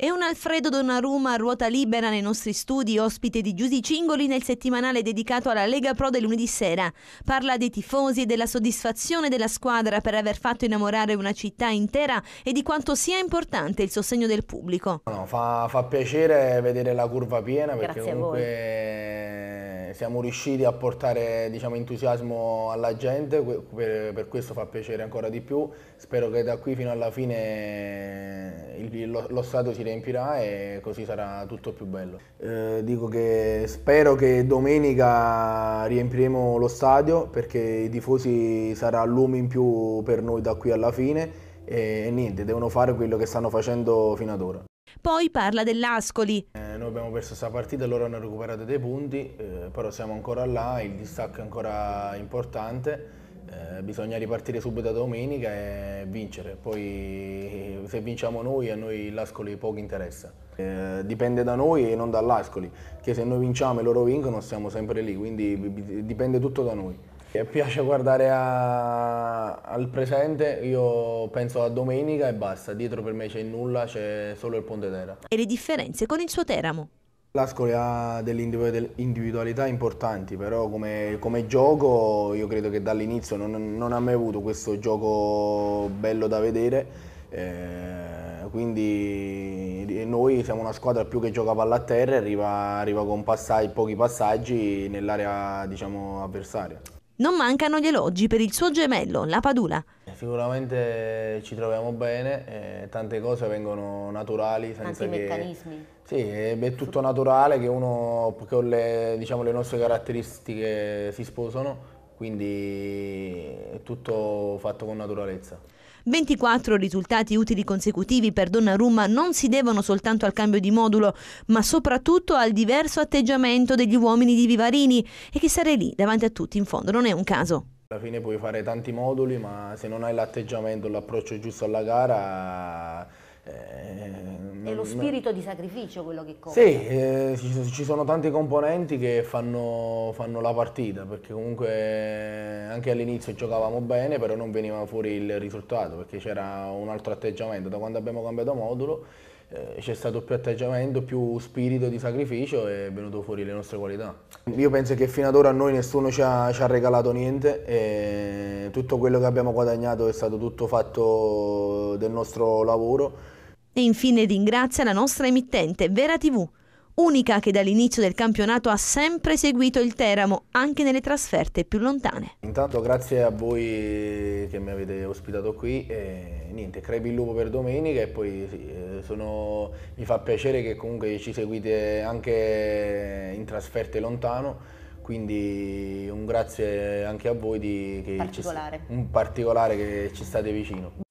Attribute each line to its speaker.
Speaker 1: E un Alfredo Donnarumma a ruota libera nei nostri studi, ospite di Giusy Cingoli nel settimanale dedicato alla Lega Pro del lunedì sera. Parla dei tifosi e della soddisfazione della squadra per aver fatto innamorare una città intera e di quanto sia importante il sostegno del pubblico.
Speaker 2: No, fa, fa, piacere vedere la curva piena perché comunque siamo riusciti a portare diciamo, entusiasmo alla gente, per, per, questo fa piacere ancora di più. Spero che da qui fino alla fine eh, il, lo, lo, stadio si riempirà e così sarà tutto più bello. Eh, dico che spero che domenica riempiremo lo stadio perché i tifosi sarà l'uomo in più per noi da qui alla fine e, e niente, devono fare quello che stanno facendo fino ad ora. Poi parla dell'Ascoli. Eh, noi abbiamo perso questa partita, loro hanno recuperato dei punti, eh, però siamo ancora là, il distacco è ancora importante. Eh, bisogna ripartire subito da domenica e vincere, poi eh, se vinciamo noi a noi l'Ascoli poco interessa. Eh, dipende da noi e non dall'Ascoli, che se noi vinciamo e loro vincono siamo sempre lì, quindi dipende tutto da noi. Che piace guardare a... al presente, io penso a domenica e basta, dietro per me c'è nulla, c'è solo il Ponte Terra.
Speaker 1: E le differenze con il suo Teramo?
Speaker 2: L'Ascoli ha delle individualità importanti, però come, come gioco io credo che dall'inizio non, non, ha mai avuto questo gioco bello da vedere, eh, quindi noi siamo una squadra più che gioca palla a terra e arriva, arriva con passaggi, pochi passaggi nell'area diciamo, avversaria.
Speaker 1: Non mancano gli elogi per il suo gemello, la Padula.
Speaker 2: Eh, sicuramente ci troviamo bene, eh, tante cose vengono naturali. Senza Anche che... i meccanismi. Sì, è, è, tutto naturale che uno, con le, diciamo, le nostre caratteristiche si sposano quindi è tutto fatto con naturalezza.
Speaker 1: 24 risultati utili consecutivi per Donnarumma non si devono soltanto al cambio di modulo, ma soprattutto al diverso atteggiamento degli uomini di Vivarini e che stare lì davanti a tutti in fondo non è un caso.
Speaker 2: Alla fine puoi fare tanti moduli, ma se non hai l'atteggiamento, l'approccio giusto alla gara è lo mm, spirito
Speaker 1: di sacrificio quello che conta. Sì,
Speaker 2: eh, ci sono tanti componenti che fanno, fanno, la partita, perché comunque eh, anche all'inizio giocavamo bene, però non veniva fuori il risultato, perché c'era un altro atteggiamento. Da quando abbiamo cambiato modulo eh, c'è stato più atteggiamento, più spirito di sacrificio e è venuto fuori le nostre qualità. Io penso che fino ad ora a noi nessuno ci ha, ci ha regalato niente e tutto quello che abbiamo guadagnato è stato tutto fatto del nostro lavoro
Speaker 1: e infine ringrazia la nostra emittente Vera TV, unica che dall'inizio del campionato ha sempre seguito il Teramo, anche nelle trasferte più lontane.
Speaker 2: Intanto grazie a voi che mi avete ospitato qui, e, niente, crepi il lupo per domenica e poi sì, eh, sono, mi fa piacere che comunque ci seguite anche in trasferte lontano, quindi un grazie anche a voi di, che particolare. Ci, un particolare che ci state vicino.